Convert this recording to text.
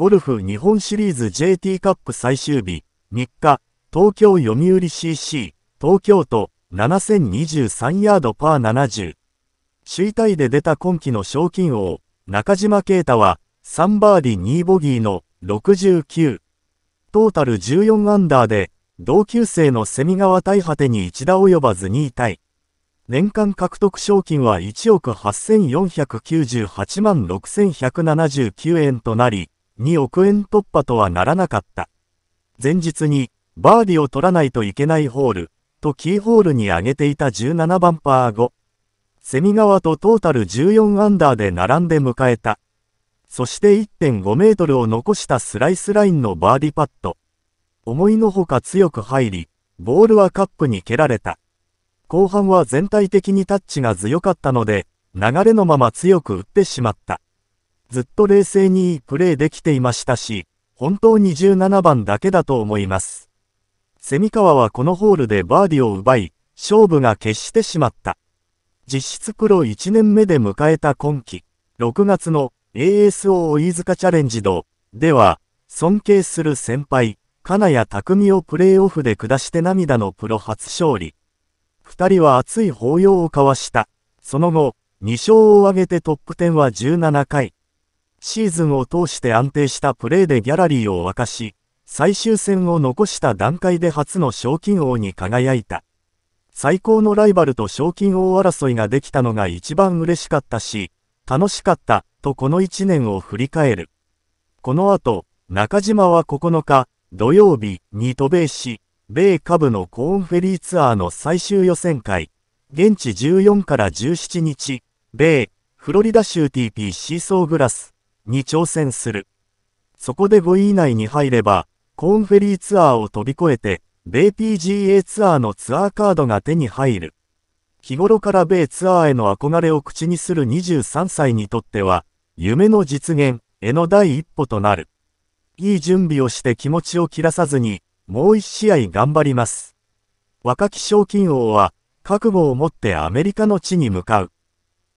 ゴルフ日本シリーズ JT カップ最終日、3日、東京読売 CC、東京都、7023ヤードパー70。首位タイで出た今季の賞金王、中島啓太は、3バーディ2ボギーの69。トータル14アンダーで、同級生の蝉川対果てに1打及ばず2位タイ。年間獲得賞金は1億8498万6179円となり、2億円突破とはならなかった。前日に、バーディを取らないといけないホール、とキーホールに上げていた17番パー5。セミ川とトータル14アンダーで並んで迎えた。そして1.5メートルを残したスライスラインのバーディパット。思いのほか強く入り、ボールはカップに蹴られた。後半は全体的にタッチが強かったので、流れのまま強く打ってしまった。ずっと冷静にいいプレーできていましたし、本当に17番だけだと思います。蝉川はこのホールでバーディを奪い、勝負が決してしまった。実質プロ1年目で迎えた今季、6月の ASO 飯塚チャレンジ度では、尊敬する先輩、金谷匠をプレーオフで下して涙のプロ初勝利。二人は熱い抱擁を交わした。その後、2勝を挙げてトップ10は17回。シーズンを通して安定したプレーでギャラリーを沸かし、最終戦を残した段階で初の賞金王に輝いた。最高のライバルと賞金王争いができたのが一番嬉しかったし、楽しかった、とこの一年を振り返る。この後、中島は9日、土曜日に渡米し、米下部のコーンフェリーツアーの最終予選会、現地14から17日、米、フロリダ州 TP シーソーグラス、に挑戦する。そこで5位以内に入れば、コーンフェリーツアーを飛び越えて、米 PGA ツアーのツアーカードが手に入る。日頃から米ツアーへの憧れを口にする23歳にとっては、夢の実現への第一歩となる。いい準備をして気持ちを切らさずに、もう一試合頑張ります。若き賞金王は、覚悟を持ってアメリカの地に向かう。